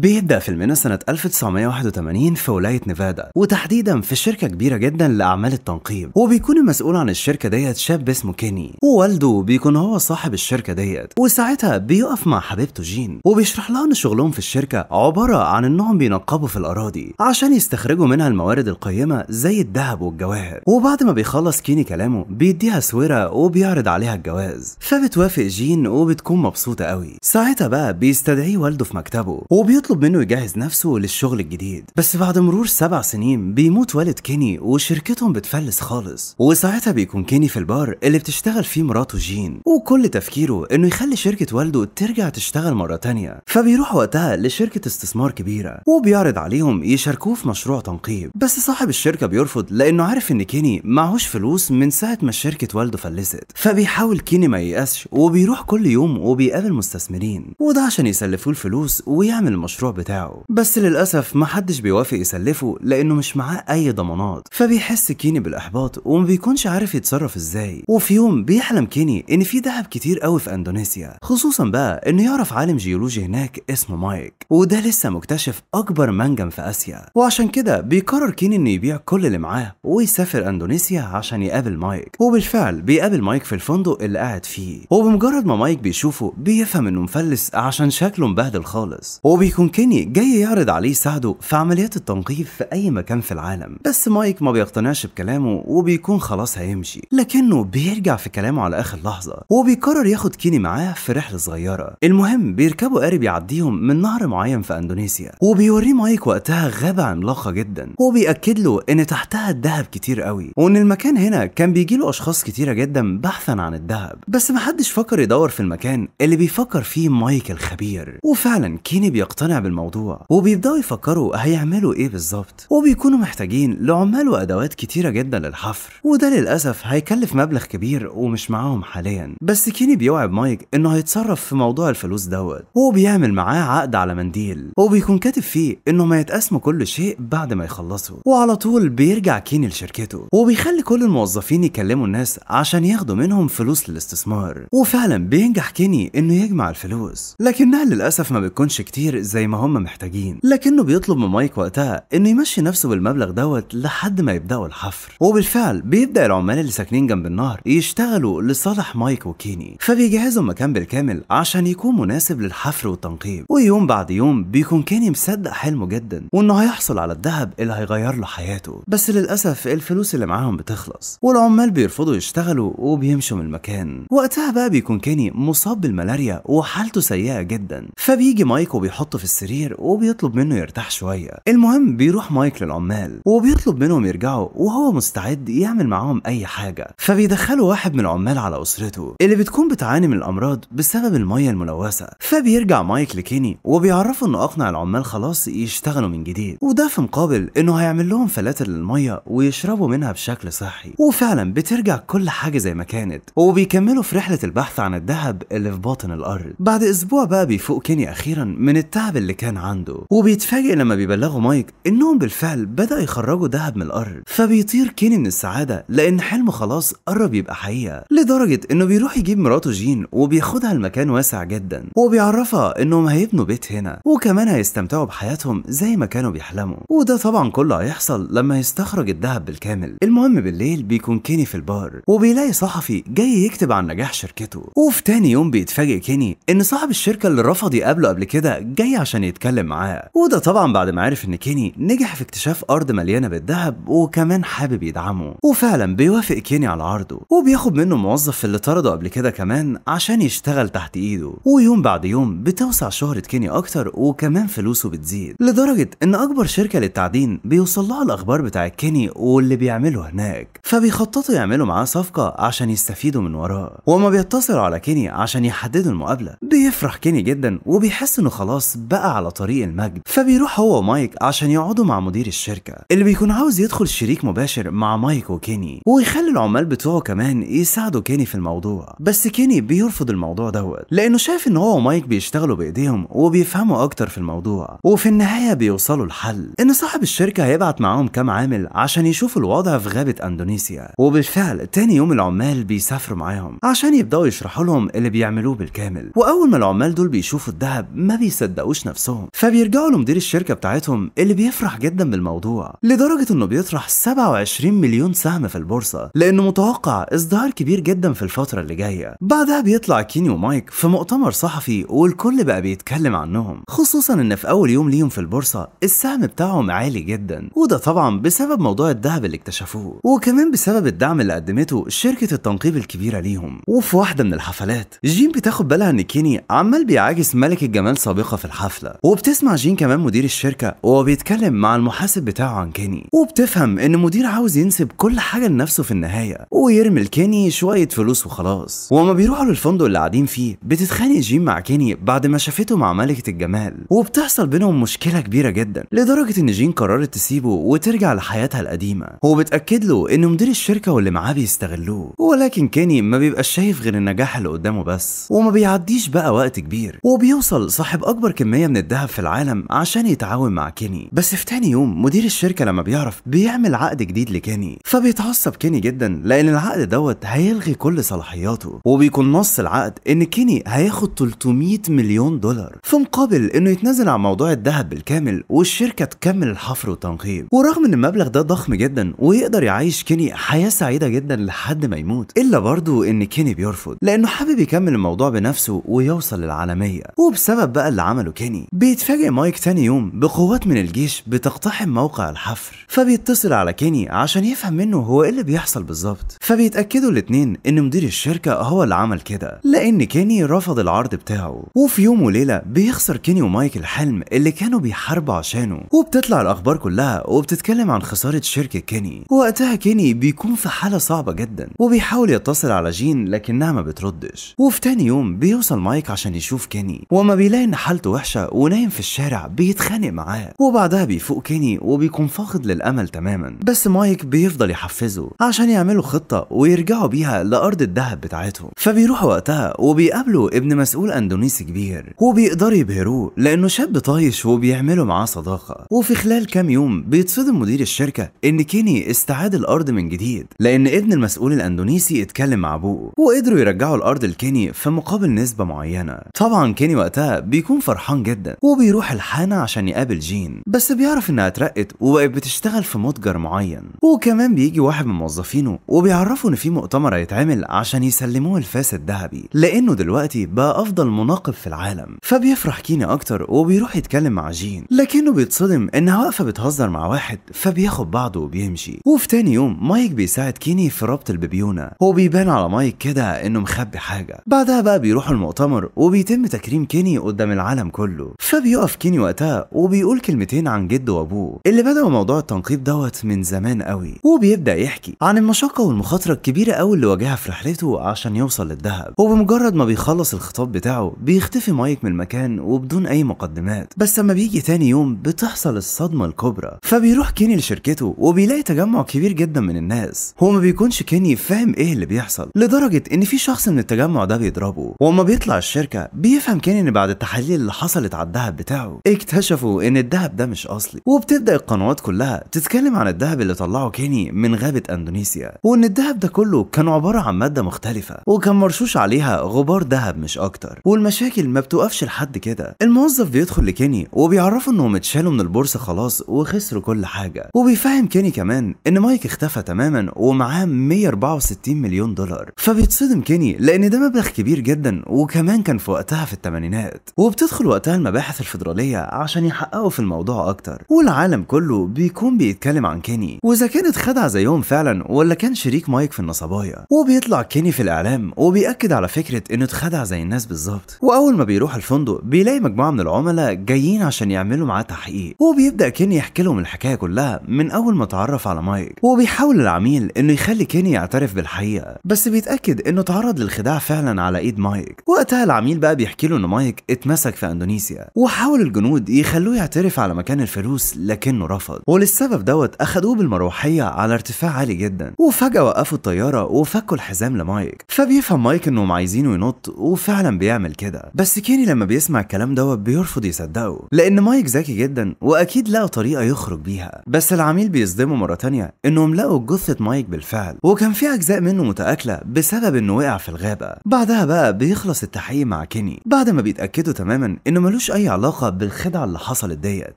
بيبدأ في المنى سنة 1981 في ولاية نيفادا وتحديدا في شركة كبيرة جدا لأعمال التنقيب وبيكون المسؤول عن الشركة ديت شاب اسمه كيني ووالده بيكون هو صاحب الشركة ديت وساعتها بيقف مع حبيبته جين وبيشرح لها ان شغلهم في الشركة عبارة عن انهم بينقبوا في الأراضي عشان يستخرجوا منها الموارد القيمة زي الذهب والجواهر وبعد ما بيخلص كيني كلامه بيديها سويرة وبيعرض عليها الجواز فبتوافق جين وبتكون مبسوطة قوي ساعتها بقى بيستدعيه والده في مكتبه وبيطلب بيطلب منه يجهز نفسه للشغل الجديد بس بعد مرور سبع سنين بيموت والد كيني وشركتهم بتفلس خالص وساعتها بيكون كيني في البار اللي بتشتغل فيه مراته جين وكل تفكيره انه يخلي شركة والده ترجع تشتغل مرة تانية فبيروح وقتها لشركة استثمار كبيرة وبيعرض عليهم يشاركوه في مشروع تنقيب بس صاحب الشركة بيرفض لانه عارف ان كيني معهوش فلوس من ساعة ما شركة والده فلست فبيحاول كيني ما ييأسش وبيروح كل يوم وبيقابل مستثمرين وده عشان يسلفوه الفلوس ويعمل مشروع المشروع بتاعه بس للأسف محدش بيوافق يسلفه لأنه مش معاه أي ضمانات فبيحس كيني بالإحباط ومبيكونش عارف يتصرف إزاي وفي يوم بيحلم كيني إن في ذهب كتير قوي في أندونيسيا خصوصا بقى إنه يعرف عالم جيولوجي هناك اسمه مايك وده لسه مكتشف أكبر منجم في آسيا وعشان كده بيقرر كيني إنه يبيع كل اللي معاه ويسافر أندونيسيا عشان يقابل مايك وبالفعل بيقابل مايك في الفندق اللي قاعد فيه وبمجرد ما مايك بيشوفه بيفهم إنه مفلس عشان شكله مبهدل خالص وبيكون بتكون كيني جاي يعرض عليه يساعده في عمليات التنقيب في أي مكان في العالم بس مايك ما بيقتنعش بكلامه وبيكون خلاص هيمشي لكنه بيرجع في كلامه على آخر لحظة وبيقرر ياخد كيني معاه في رحلة صغيرة المهم بيركبوا قارب يعديهم من نهر معين في أندونيسيا وبيوريه مايك وقتها غابة عملاقة جدا وبيأكد له إن تحتها الذهب كتير قوي وإن المكان هنا كان بيجي له أشخاص كتيرة جدا بحثا عن الذهب بس محدش فكر يدور في المكان اللي بيفكر فيه مايك الخبير وفعلا كيني بيقتنع مقتنع بالموضوع وبيبداوا يفكروا هيعملوا ايه بالظبط وبيكونوا محتاجين لعمال وادوات كتيره جدا للحفر وده للاسف هيكلف مبلغ كبير ومش معاهم حاليا بس كيني بيوعب مايك انه هيتصرف في موضوع الفلوس دوت وبيعمل معاه عقد على منديل وبيكون كاتب فيه انه ما هيتقاسموا كل شيء بعد ما يخلصوا وعلى طول بيرجع كيني لشركته وبيخلي كل الموظفين يكلموا الناس عشان ياخدوا منهم فلوس للاستثمار وفعلا بينجح كيني انه يجمع الفلوس لكنها للاسف ما بتكونش كتير زي زي ما هم محتاجين لكنه بيطلب من مايك وقتها انه يمشي نفسه بالمبلغ دوت لحد ما يبداوا الحفر وبالفعل بيبدا العمال اللي ساكنين جنب النهر يشتغلوا لصالح مايك وكيني فبيجهزوا المكان بالكامل عشان يكون مناسب للحفر والتنقيب ويوم بعد يوم بيكون كيني مصدق حلمه جدا وانه هيحصل على الذهب اللي هيغير له حياته بس للاسف الفلوس اللي معاهم بتخلص والعمال بيرفضوا يشتغلوا وبيمشوا من المكان وقتها بقى بيكون كيني مصاب بالملاريا وحالته سيئه جدا فبيجي مايك وبيحطه في السرير وبيطلب منه يرتاح شويه المهم بيروح مايك للعمال وبيطلب منهم يرجعوا وهو مستعد يعمل معاهم اي حاجه فبيدخلوا واحد من العمال على اسرته اللي بتكون بتعاني من الامراض بسبب الميه الملوثه فبيرجع مايك لكيني وبيعرفه انه اقنع العمال خلاص يشتغلوا من جديد وده في مقابل انه هيعمل لهم فلاتر للميه ويشربوا منها بشكل صحي وفعلا بترجع كل حاجه زي ما كانت وبيكملوا في رحله البحث عن الذهب اللي في باطن الارض بعد اسبوع بقى بيفوق كيني اخيرا من التعب اللي كان عنده وبيتفاجئ لما بيبلغوا مايك انهم بالفعل بدا يخرجوا دهب من الارض فبيطير كيني من السعادة لان حلمه خلاص قرب يبقى حقيقة لدرجة انه بيروح يجيب مراته جين وبياخدها لمكان واسع جدا وبيعرفها انهم هيبنوا بيت هنا وكمان هيستمتعوا بحياتهم زي ما كانوا بيحلموا وده طبعا كله هيحصل لما يستخرج الذهب بالكامل المهم بالليل بيكون كيني في البار وبيلاقي صحفي جاي يكتب عن نجاح شركته وفي تاني يوم بيتفاجئ كيني ان صاحب الشركة اللي رفض يقابله قبل كده جاي عشان يتكلم معاه وده طبعا بعد ما عرف ان كيني نجح في اكتشاف ارض مليانه بالذهب وكمان حابب يدعمه وفعلا بيوافق كيني على عرضه وبياخد منه موظف اللي طرده قبل كده كمان عشان يشتغل تحت ايده ويوم بعد يوم بتوسع شهره كيني اكتر وكمان فلوسه بتزيد لدرجه ان اكبر شركه للتعدين بيوصل لها الاخبار بتاع كيني واللي بيعمله هناك فبيخططوا يعملوا معاه صفقه عشان يستفيدوا من وراه وما بيتصلوا على كيني عشان يحددوا المقابله بيفرح كيني جدا وبيحس انه خلاص بقى بقى على طريق المجد فبيروح هو ومايك عشان يقعدوا مع مدير الشركه اللي بيكون عاوز يدخل شريك مباشر مع مايك وكيني ويخلي العمال بتوعه كمان يساعدوا كيني في الموضوع بس كيني بيرفض الموضوع دوت لانه شايف ان هو ومايك بيشتغلوا بايديهم وبيفهموا اكتر في الموضوع وفي النهايه بيوصلوا لحل ان صاحب الشركه هيبعت معاهم كام عامل عشان يشوفوا الوضع في غابه اندونيسيا وبالفعل تاني يوم العمال بيسافروا معاهم عشان يبداوا يشرحوا لهم اللي بيعملوه بالكامل واول ما العمال دول بيشوفوا الذهب ما بيصدقوش نفسهم فبيرجعوا لمدير الشركه بتاعتهم اللي بيفرح جدا بالموضوع لدرجه انه بيطرح 27 مليون سهم في البورصه لانه متوقع ازدهار كبير جدا في الفتره اللي جايه بعدها بيطلع كيني ومايك في مؤتمر صحفي والكل بقى بيتكلم عنهم خصوصا ان في اول يوم ليهم في البورصه السهم بتاعهم عالي جدا وده طبعا بسبب موضوع الذهب اللي اكتشفوه وكمان بسبب الدعم اللي قدمته شركه التنقيب الكبيره ليهم وفي واحده من الحفلات جين بتاخد بالها ان كيني عمال بيعاكس ملك الجمال سابقه في الحفل الحفله وبتسمع جين كمان مدير الشركه وهو بيتكلم مع المحاسب بتاعه عن كيني وبتفهم ان مدير عاوز ينسب كل حاجه لنفسه في النهايه ويرمي لكيني شويه فلوس وخلاص وما بيروحوا للفندق اللي قاعدين فيه بتتخانق جين مع كيني بعد ما شافته مع ملكه الجمال وبتحصل بينهم مشكله كبيره جدا لدرجه ان جين قررت تسيبه وترجع لحياتها القديمه وبتاكد له ان مدير الشركه واللي معاه بيستغلوه ولكن كيني ما بيبقاش شايف غير النجاح اللي قدامه بس وما بيعديش بقى وقت كبير وبيوصل صاحب اكبر كميه 100% من الذهب في العالم عشان يتعاون مع كيني بس في تاني يوم مدير الشركه لما بيعرف بيعمل عقد جديد لكيني فبيتعصب كيني جدا لان العقد دوت هيلغي كل صلاحياته وبيكون نص العقد ان كيني هياخد 300 مليون دولار في مقابل انه يتنازل عن موضوع الذهب بالكامل والشركه تكمل الحفر والتنقيب ورغم ان المبلغ ده ضخم جدا ويقدر يعيش كيني حياه سعيده جدا لحد ما يموت الا برضه ان كيني بيرفض لانه حابب يكمل الموضوع بنفسه ويوصل للعالميه وبسبب بقى اللي عمله كيني تاني بيتفاجئ مايك تاني يوم بقوات من الجيش بتقتحم موقع الحفر فبيتصل على كيني عشان يفهم منه هو ايه اللي بيحصل بالظبط فبيتاكدوا الاتنين ان مدير الشركه هو اللي عمل كده لان كيني رفض العرض بتاعه وفي يوم وليله بيخسر كيني ومايك الحلم اللي كانوا بيحاربوا عشانه وبتطلع الاخبار كلها وبتتكلم عن خساره شركه كيني وقتها كيني بيكون في حاله صعبه جدا وبيحاول يتصل على جين لكنها ما بتردش وفي تاني يوم بيوصل مايك عشان يشوف كيني وما بيلاقي ان حالته وحشه ونايم في الشارع بيتخانق معاه وبعدها بيفوق كيني وبيكون فاقد للامل تماما بس مايك بيفضل يحفزه عشان يعملوا خطه ويرجعوا بيها لارض الذهب بتاعتهم فبيروحوا وقتها وبيقابلوا ابن مسؤول اندونيسي كبير وبيقدروا يبهروه لانه شاب طايش وبيعملوا معاه صداقه وفي خلال كام يوم بيتصدم مدير الشركه ان كيني استعاد الارض من جديد لان ابن المسؤول الاندونيسي اتكلم مع ابوه وقدروا يرجعوا الارض لكيني في مقابل نسبه معينه طبعا كيني وقتها بيكون فرحان جدا وبيروح الحانة عشان يقابل جين بس بيعرف انها اترقت وبقت بتشتغل في متجر معين وكمان بيجي واحد من موظفينه وبيعرفه ان في مؤتمر هيتعمل عشان يسلموه الفاس الذهبي لانه دلوقتي بقى افضل مناقب في العالم فبيفرح كيني اكتر وبيروح يتكلم مع جين لكنه بيتصدم انها واقفه بتهزر مع واحد فبياخد بعضه وبيمشي وفي تاني يوم مايك بيساعد كيني في ربط البيبيونه وبيبان على مايك كده انه مخبي حاجه بعدها بقى بيروحوا المؤتمر وبيتم تكريم كيني قدام العالم كله كله فبيقف كيني وقتها وبيقول كلمتين عن جده وابوه اللي بدأوا موضوع التنقيب دوت من زمان قوي وبيبدأ يحكي عن المشقة والمخاطرة الكبيرة قوي اللي واجهها في رحلته عشان يوصل للدهب وبمجرد ما بيخلص الخطاب بتاعه بيختفي مايك من المكان وبدون أي مقدمات بس لما بيجي تاني يوم بتحصل الصدمة الكبرى فبيروح كيني لشركته وبيلاقي تجمع كبير جدا من الناس هو ما بيكونش كيني فاهم ايه اللي بيحصل لدرجة ان في شخص من التجمع ده بيضربه وما بيطلع الشركة بيفهم كيني ان بعد التحاليل اللي حصلت دخلت على الذهب بتاعه اكتشفوا ان الذهب ده مش اصلي وبتبدا القنوات كلها تتكلم عن الذهب اللي طلعه كيني من غابه اندونيسيا وان الذهب ده كله كان عباره عن ماده مختلفه وكان مرشوش عليها غبار ذهب مش اكتر والمشاكل ما بتوقفش لحد كده الموظف بيدخل لكيني وبيعرفه انهم اتشالوا من البورصه خلاص وخسروا كل حاجه وبيفهم كيني كمان ان مايك اختفى تماما ومعاه 164 مليون دولار فبيتصدم كيني لان ده مبلغ كبير جدا وكمان كان في وقتها في الثمانينات وبتدخل وقتها المباحث الفيدرالية عشان يحققوا في الموضوع أكتر والعالم كله بيكون بيتكلم عن كيني وإذا كانت خدعة زيهم فعلا ولا كان شريك مايك في النصبايا وبيطلع كيني في الإعلام وبيأكد على فكرة إنه اتخدع زي الناس بالظبط وأول ما بيروح الفندق بيلاقي مجموعة من العملاء جايين عشان يعملوا معاه تحقيق وبيبدأ كيني يحكي لهم الحكاية كلها من أول ما اتعرف على مايك وبيحاول العميل إنه يخلي كيني يعترف بالحقيقة بس بيتأكد إنه تعرض للخداع فعلا على إيد مايك وقتها العميل بقى بيحكي له إن مايك اتمسك في أندونيسيا إندونيسيا وحاول الجنود يخلوه يعترف على مكان الفلوس لكنه رفض وللسبب دوت أخدوه بالمروحية على ارتفاع عالي جدا وفجأة وقفوا الطيارة وفكوا الحزام لمايك فبيفهم مايك إنهم عايزينه ينط وفعلا بيعمل كده بس كيني لما بيسمع الكلام دوت بيرفض يصدقه لأن مايك ذكي جدا وأكيد لقى طريقة يخرج بيها بس العميل بيصدمه مرة تانية إنهم لقوا جثة مايك بالفعل وكان في أجزاء منه متآكلة بسبب إنه وقع في الغابة بعدها بقى بيخلص التحقيق مع كيني بعد ما بيتأكدوا تماما إنه ملوش أي علاقة بالخدعة اللي حصلت ديت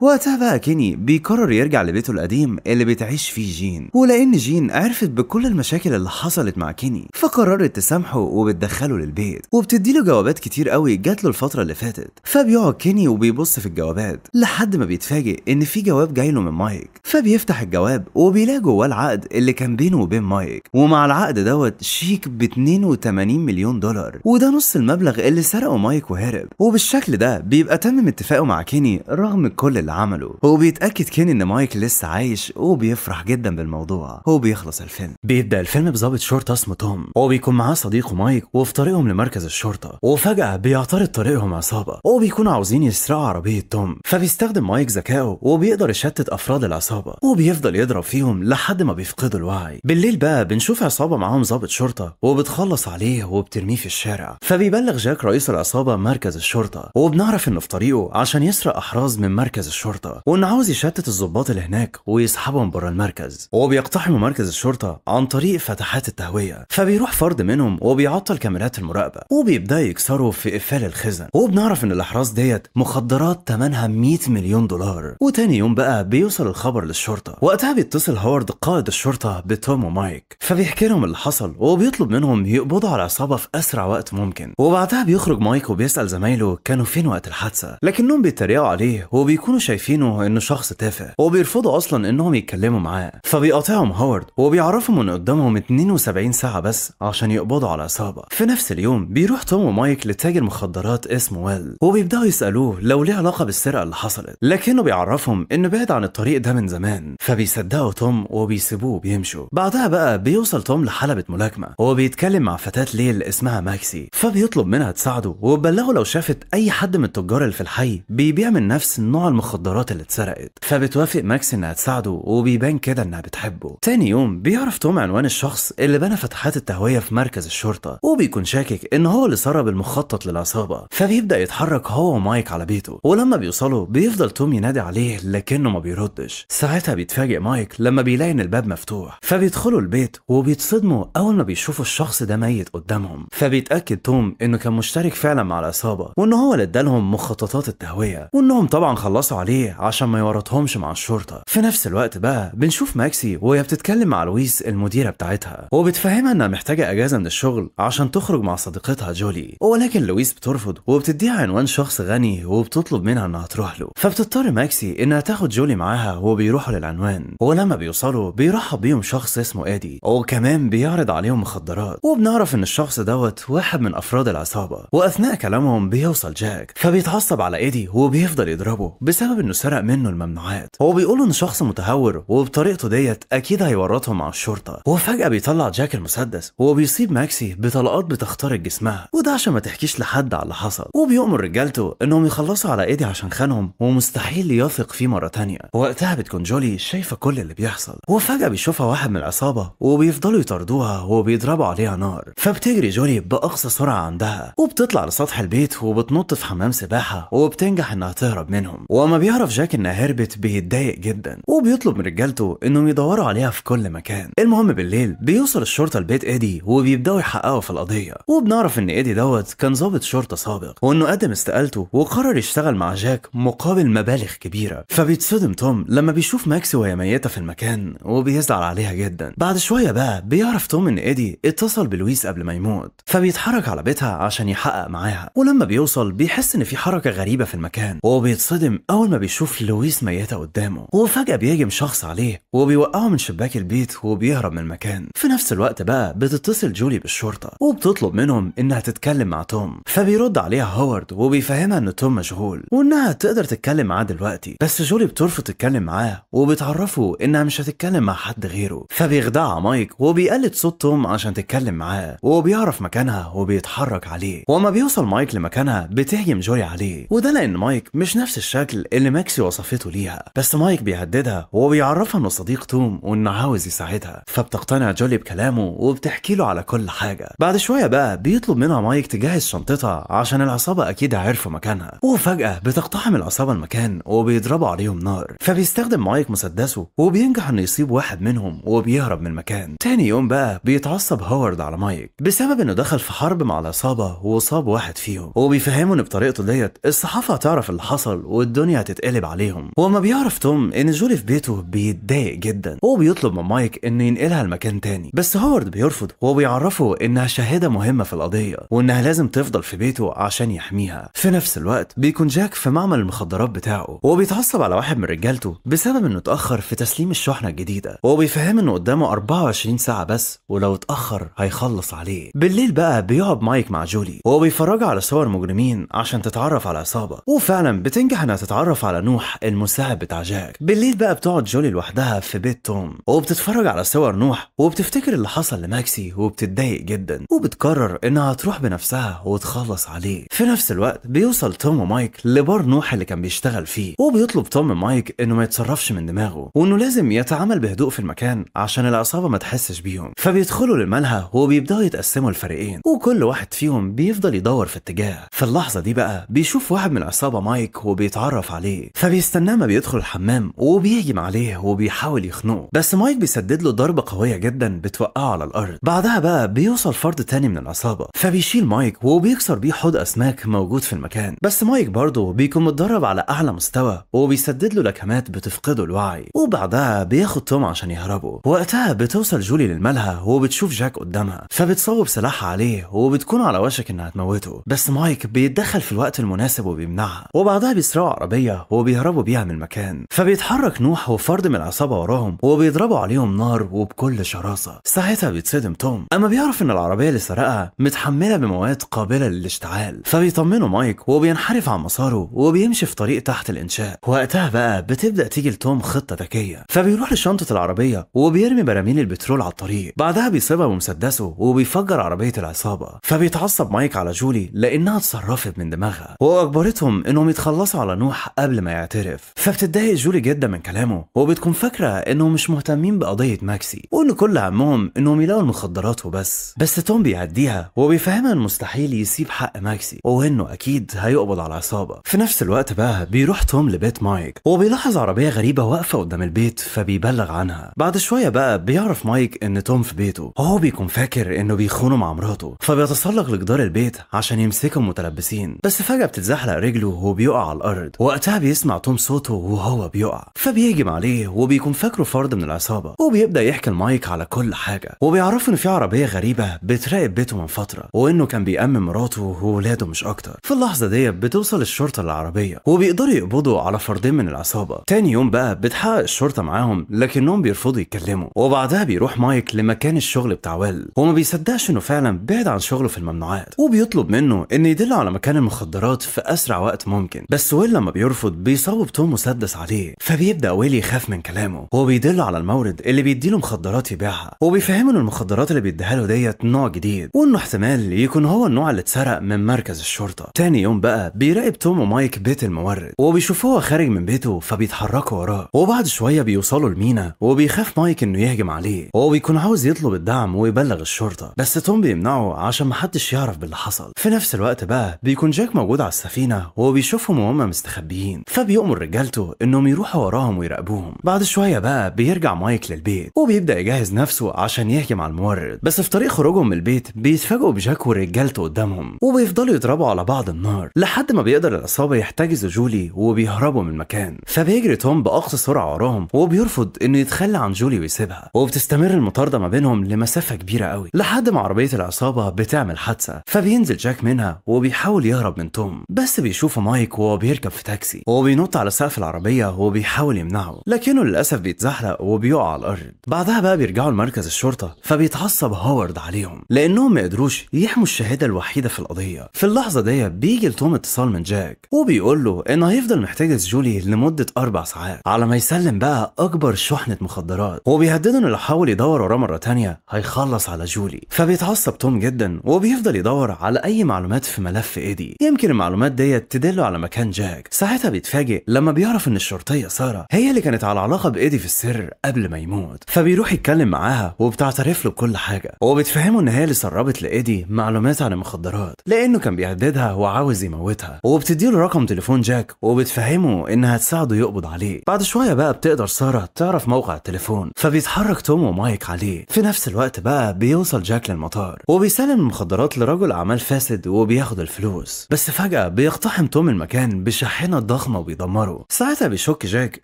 وقتها بقى كيني بيقرر يرجع لبيته القديم اللي بتعيش فيه جين ولأن جين عرفت بكل المشاكل اللي حصلت مع كيني فقررت تسامحه وبتدخله للبيت وبتديله جوابات كتير قوي جات له الفترة اللي فاتت فبيقعد كيني وبيبص في الجوابات لحد ما بيتفاجئ إن في جواب جاي له من مايك فبيفتح الجواب وبيلاقي جواه العقد اللي كان بينه وبين مايك ومع العقد دوت شيك ب 82 مليون دولار وده نص المبلغ اللي سرقه مايك وهرب وبالشكل ده بيبقى تمم اتفاقه مع كيني رغم كل اللي عمله هو بيتاكد كيني ان مايك لسه عايش وبيفرح جدا بالموضوع هو بيخلص الفيلم بيبدا الفيلم بظابط شرطه اسمه توم هو بيكون معاه صديقه مايك وفي طريقهم لمركز الشرطه وفجاه بيعترض طريقهم عصابه وبيكونوا عاوزين يسرقوا عربيه توم فبيستخدم مايك ذكائه وبيقدر يشتت افراد العصابه وبيفضل يضرب فيهم لحد ما بيفقدوا الوعي بالليل بقى بنشوف عصابه معاهم ظابط شرطه وبتخلص عليه وبترميه في الشارع فبيبلغ جاك رئيس العصابه مركز الشرطه وبنعرف يعرف انه في طريقه عشان يسرق احراز من مركز الشرطه وانه عاوز يشتت الظباط اللي هناك ويسحبهم بره المركز وبيقتحموا مركز الشرطه عن طريق فتحات التهويه فبيروح فرد منهم وبيعطل كاميرات المراقبه وبيبدا يكسروا في اقفال الخزن وبنعرف ان الاحراز ديت مخدرات ثمنها 100 مليون دولار وتاني يوم بقى بيوصل الخبر للشرطه وقتها بيتصل هوارد قائد الشرطه بتوم ومايك فبيحكي لهم اللي حصل وبيطلب منهم يقبضوا على العصابه في اسرع وقت ممكن وبعدها بيخرج مايك وبيسال زمايله كانوا فين وقتها الحادثه لكنهم بيتريقوا عليه وبيكونوا شايفينه انه شخص تافه وبيرفضوا اصلا انهم يتكلموا معاه فبيقاطعهم هوارد وبيعرفهم ان قدامهم 72 ساعه بس عشان يقبضوا على عصابه في نفس اليوم بيروح توم ومايك لتاجر مخدرات اسمه ويل وبيبداوا يسالوه لو ليه علاقه بالسرقه اللي حصلت لكنه بيعرفهم انه بعد عن الطريق ده من زمان فبيصدقوا توم وبيسيبوه وبيمشوا بعدها بقى بيوصل توم لحلبه ملاكمه وبيتكلم مع فتاه ليل اسمها ماكسي فبيطلب منها تساعده وبلغه لو شافت اي حد من التجار اللي في الحي بيبيع من نفس نوع المخدرات اللي اتسرقت فبتوافق ماكس انها تساعده وبيبان كده انها بتحبه تاني يوم بيعرف توم عنوان الشخص اللي بنى فتحات التهويه في مركز الشرطه وبيكون شاكك ان هو اللي سرب المخطط للعصابه فبيبدا يتحرك هو ومايك على بيته ولما بيوصلوا بيفضل توم ينادي عليه لكنه ما بيردش ساعتها بيتفاجئ مايك لما بيلاقي ان الباب مفتوح فبيدخلوا البيت وبيتصدموا اول ما بيشوفوا الشخص ده ميت قدامهم فبيتاكد توم انه كان مشترك فعلا مع العصابه وان هو اللي ادالهم مخططات التهوية وإنهم طبعا خلصوا عليه عشان ما يورطهمش مع الشرطة في نفس الوقت بقى بنشوف ماكسي وهي بتتكلم مع لويس المديرة بتاعتها وبتفهمها إنها محتاجة أجازة من الشغل عشان تخرج مع صديقتها جولي ولكن لويس بترفض وبتديها عنوان شخص غني وبتطلب منها إنها تروح له فبتضطر ماكسي إنها تاخد جولي معاها وبيروحوا للعنوان ولما بيوصلوا بيرحب بيهم شخص اسمه ادي وكمان بيعرض عليهم مخدرات وبنعرف إن الشخص دوت واحد من أفراد العصابة وأثناء كلامهم بيوصل جاك فبي بيتعصب على ايدي وبيفضل يضربه بسبب انه سرق منه الممنوعات هو بيقول ان شخص متهور وبطريقته ديت اكيد هيورطهم على الشرطه وفجاه بيطلع جاك المسدس وبيصيب ماكسي بطلقات بتخترق جسمها وده عشان ما تحكيش لحد على اللي حصل وبيؤمر رجالته انهم يخلصوا على ايدي عشان خانهم ومستحيل يثق فيه مره ثانيه وقتها بتكون جولي شايفه كل اللي بيحصل وفجاه بيشوفها واحد من العصابه وبيفضلوا يطاردوها وبيضربوا عليها نار فبتجري جولي باقصى سرعه عندها وبتطلع لسطح البيت وبتنط في حمام سباحه السباحة وبتنجح إنها تهرب منهم وما بيعرف جاك إنها هربت بيتضايق جدا وبيطلب من رجالته إنهم يدوروا عليها في كل مكان المهم بالليل بيوصل الشرطة لبيت إيدي وبيبدأوا يحققوا في القضية وبنعرف إن إيدي دوت كان ضابط شرطة سابق وإنه قدم استقالته وقرر يشتغل مع جاك مقابل مبالغ كبيرة فبيتصدم توم لما بيشوف ماكس وهي ميتة في المكان وبيزعل عليها جدا بعد شوية بقى بيعرف توم إن إيدي اتصل بلويس قبل ما يموت فبيتحرك على بيتها عشان يحقق معاها ولما بيوصل بيحس إن في حركة غريبة في المكان وهو بيتصدم أول ما بيشوف لويس ميتة قدامه وفجأة بيهجم شخص عليه وبيوقعه من شباك البيت وبيهرب من المكان في نفس الوقت بقى بتتصل جولي بالشرطة وبتطلب منهم إنها تتكلم مع توم فبيرد عليها هوارد وبيفهمها إن توم مشغول وإنها تقدر تتكلم معاه دلوقتي بس جولي بترفض تتكلم معاه وبتعرفه إنها مش هتتكلم مع حد غيره فبيخدعها مايك وبيقلد صوت توم عشان تتكلم معاه وبيعرف مكانها وبيتحرك عليه وما بيوصل مايك لمكانها بتهجم جولي ستوري عليه وده لان مايك مش نفس الشكل اللي ماكسي وصفته ليها بس مايك بيهددها وبيعرفها انه صديق توم وانه عاوز يساعدها فبتقتنع جولي بكلامه وبتحكي له على كل حاجه بعد شويه بقى بيطلب منها مايك تجهز شنطتها عشان العصابه اكيد عرفوا مكانها وفجاه بتقتحم العصابه المكان وبيضربوا عليهم نار فبيستخدم مايك مسدسه وبينجح انه يصيب واحد منهم وبيهرب من المكان تاني يوم بقى بيتعصب هوارد على مايك بسبب انه دخل في حرب مع العصابه وصاب واحد فيهم وبيفهمه ان بطريقته ديت الصحافه تعرف اللي حصل والدنيا هتتقلب عليهم هو ما بيعرف توم ان جولي في بيته بيتضايق جدا هو بيطلب من مايك انه ينقلها لمكان تاني بس هوارد بيرفض وهو بيعرفه انها شهادة مهمه في القضيه وانها لازم تفضل في بيته عشان يحميها في نفس الوقت بيكون جاك في معمل المخدرات بتاعه وهو بيتعصب على واحد من رجالته بسبب انه اتاخر في تسليم الشحنه الجديده وهو بيفهم انه قدامه 24 ساعه بس ولو اتاخر هيخلص عليه بالليل بقى بيقعد مايك مع جولي وهو بيفرجه على صور مجرمين عشان تتعلم تتعرف على عصابة وفعلا بتنجح انها تتعرف على نوح المساعد بتاع جاك بالليل بقى بتقعد جولي لوحدها في بيت توم وبتتفرج على صور نوح وبتفتكر اللي حصل لماكسي وبتتضايق جدا وبتقرر انها تروح بنفسها وتخلص عليه في نفس الوقت بيوصل توم ومايك لبار نوح اللي كان بيشتغل فيه وبيطلب توم من مايك انه ما يتصرفش من دماغه وانه لازم يتعامل بهدوء في المكان عشان العصابة ما تحسش بيهم فبيدخلوا للملهى وبيبدأوا يتقسموا الفريقين وكل واحد فيهم بيفضل يدور في اتجاه في اللحظة دي بقى بيشوف واحد من العصابة مايك وبيتعرف عليه فبيستناه ما بيدخل الحمام وبيهجم عليه وبيحاول يخنقه بس مايك بيسدد له ضربة قوية جدا بتوقعه على الأرض بعدها بقى بيوصل فرد تاني من العصابة فبيشيل مايك وبيكسر بيه حوض أسماك موجود في المكان بس مايك برضه بيكون متدرب على أعلى مستوى وبيسدد له لكمات بتفقده الوعي وبعدها بياخد توم عشان يهربوا وقتها بتوصل جولي للملهى وبتشوف جاك قدامها فبتصوب سلاحها عليه وبتكون على وشك انها تموته بس مايك بيتدخل في الوقت المناسب وبيمنعها وبعدها بيسرقوا عربيه وبيهربوا بيها من المكان فبيتحرك نوح وفرد من العصابه وراهم وبيضربوا عليهم نار وبكل شراسه ساعتها بيتصدم توم اما بيعرف ان العربيه اللي سرقها متحمله بمواد قابله للاشتعال فبيطمنه مايك وبينحرف عن مساره وبيمشي في طريق تحت الانشاء وقتها بقى بتبدا تيجي لتوم خطه ذكيه فبيروح لشنطه العربيه وبيرمي براميل البترول على الطريق بعدها بيصيبها بمسدسه وبيفجر عربيه العصابه فبيتعصب مايك على جولي لانها اتصرفت من دماغها واجبرتهم انهم يتخلصوا على نوح قبل ما يعترف فبتتضايق جولي جدا من كلامه وبتكون فاكره انهم مش مهتمين بقضيه ماكسي وان كل همهم انهم يلاقوا المخدرات وبس بس توم بيعديها وبيفهمها ان مستحيل يسيب حق ماكسي وانه اكيد هيقبض على العصابه في نفس الوقت بقى بيروح توم لبيت مايك وبيلاحظ عربيه غريبه واقفه قدام البيت فبيبلغ عنها بعد شويه بقى بيعرف مايك ان توم في بيته وهو بيكون فاكر انه بيخونه مع مراته فبيتسلق لجدار البيت عشان يمسكهم متلبسين بس فجاه فجأة بتتزحلق رجله وهو بيقع على الأرض وقتها بيسمع توم صوته وهو بيقع فبيهجم عليه وبيكون فاكره فرد من العصابة وبيبدأ يحكي لمايك على كل حاجة وبيعرفه إن في عربية غريبة بتراقب بيته من فترة وإنه كان بيأمن مراته وولاده مش أكتر في اللحظة دي بتوصل الشرطة للعربية وبيقدروا يقبضوا على فردين من العصابة تاني يوم بقى بتحقق الشرطة معاهم لكنهم بيرفضوا يتكلموا وبعدها بيروح مايك لمكان الشغل بتاع ويل وما بيصدقش إنه فعلا بعد عن شغله في الممنوعات وبيطلب منه إنه يدل على مكان المخدرات المخدرات في أسرع وقت ممكن بس ويل لما بيرفض بيصوب توم مسدس عليه فبيبدأ ويل يخاف من كلامه هو بيدله على المورد اللي بيديله مخدرات يبيعها وبيفهمه إن المخدرات اللي بيديها له ديت نوع جديد وإنه احتمال يكون هو النوع اللي اتسرق من مركز الشرطة تاني يوم بقى بيراقب توم ومايك بيت المورد وبيشوفوه خارج من بيته فبيتحركوا وراه وبعد شوية بيوصلوا لمينا وبيخاف مايك إنه يهجم عليه وهو بيكون عاوز يطلب الدعم ويبلغ الشرطة بس توم بيمنعه عشان محدش يعرف باللي حصل في نفس الوقت بقى بيكون جاك موجود موجود على السفينه وهو بيشوفهم وهم مستخبيين فبيأمر رجالته انهم يروحوا وراهم ويراقبوهم بعد شويه بقى بيرجع مايك للبيت وبيبدا يجهز نفسه عشان يحكي مع المورد بس في طريق خروجهم من البيت بيتفاجئوا بجاك ورجالته قدامهم وبيفضلوا يضربوا على بعض النار لحد ما بيقدر العصابه يحتجزوا جولي وبيهربوا من المكان فبيجري توم باقصى سرعه وراهم وبيرفض انه يتخلى عن جولي ويسيبها وبتستمر المطارده ما بينهم لمسافه كبيره قوي لحد ما عربيه العصابه بتعمل حادثه فبينزل جاك منها وبيحاول يهرب من توم توم بس بيشوف مايك وهو بيركب في تاكسي هو بينط على سقف العربية وهو بيحاول يمنعه لكنه للأسف بيتزحلق وبيقع على الأرض بعدها بقى بيرجعوا لمركز الشرطة فبيتعصب هوارد عليهم لأنهم ما قدروش يحموا الشهادة الوحيدة في القضية في اللحظة ديت بيجي لتوم اتصال من جاك وبيقول له إنه هيفضل محتجز جولي لمدة أربع ساعات على ما يسلم بقى أكبر شحنة مخدرات وبيهدده إنه لو حاول يدور وراه مرة تانية هيخلص على جولي فبيتعصب توم جدا وبيفضل يدور على أي معلومات في ملف إيدي يمكن ممكن المعلومات ديت تدله على مكان جاك ساعتها بيتفاجئ لما بيعرف ان الشرطيه ساره هي اللي كانت على علاقه بايدي في السر قبل ما يموت فبيروح يتكلم معاها وبتعترف له بكل حاجه وبتفهمه ان هي اللي سربت لايدي معلومات عن المخدرات لانه كان بيهددها وعاوز يموتها وبتديله رقم تليفون جاك وبتفهمه انها تساعده يقبض عليه بعد شويه بقى بتقدر ساره تعرف موقع التليفون فبيتحرك توم ومايك عليه في نفس الوقت بقى بيوصل جاك للمطار وبيسلم المخدرات لرجل اعمال فاسد وبياخد الفلوس بس فجأة بيقتحم توم المكان بشاحنة ضخمة وبيدمره ساعتها بيشك جاك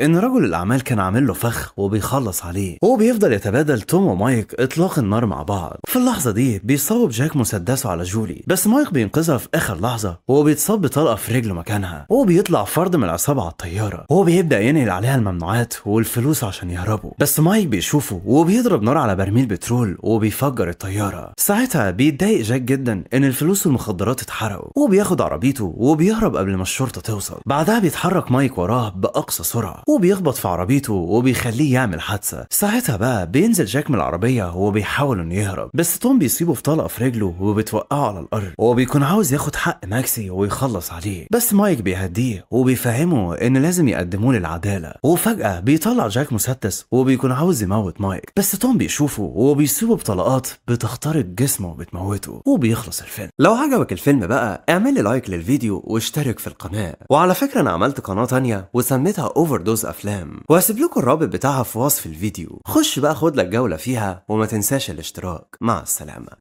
إن رجل الأعمال كان عامل له فخ وبيخلص عليه هو بيفضل يتبادل توم ومايك إطلاق النار مع بعض في اللحظة دي بيصوب جاك مسدسه على جولي بس مايك بينقذها في آخر لحظة وهو بيتصاب بطلقة في رجله مكانها هو بيطلع فرد من العصابة على الطيارة هو بيبدأ ينقل عليها الممنوعات والفلوس عشان يهربوا بس مايك بيشوفه وبيضرب نار على برميل بترول وبيفجر الطيارة ساعتها بيتضايق جاك جدا إن الفلوس والمخدرات اتحرقوا وبياخد عربية عربيته وبيهرب قبل ما الشرطة توصل بعدها بيتحرك مايك وراه بأقصى سرعة وبيخبط في عربيته وبيخليه يعمل حادثة ساعتها بقى بينزل جاك من العربية وبيحاول إنه يهرب بس توم بيصيبه في طلقة في رجله وبتوقعه على الأرض وبيكون عاوز ياخد حق ماكسي ويخلص عليه بس مايك بيهديه وبيفهمه إن لازم يقدموه للعدالة وفجأة بيطلع جاك مسدس وبيكون عاوز يموت مايك بس توم بيشوفه وبيصيبه بطلقات بتخترق جسمه وبتموته وبيخلص الفيلم لو عجبك الفيلم بقى اعمل لي لايك للفيديو واشترك في القناة وعلى فكرة أنا عملت قناة تانية وسميتها أوفر دوز أفلام وهسيب لكم الرابط بتاعها في وصف الفيديو خش بقى خد لك جولة فيها وما تنساش الاشتراك مع السلامة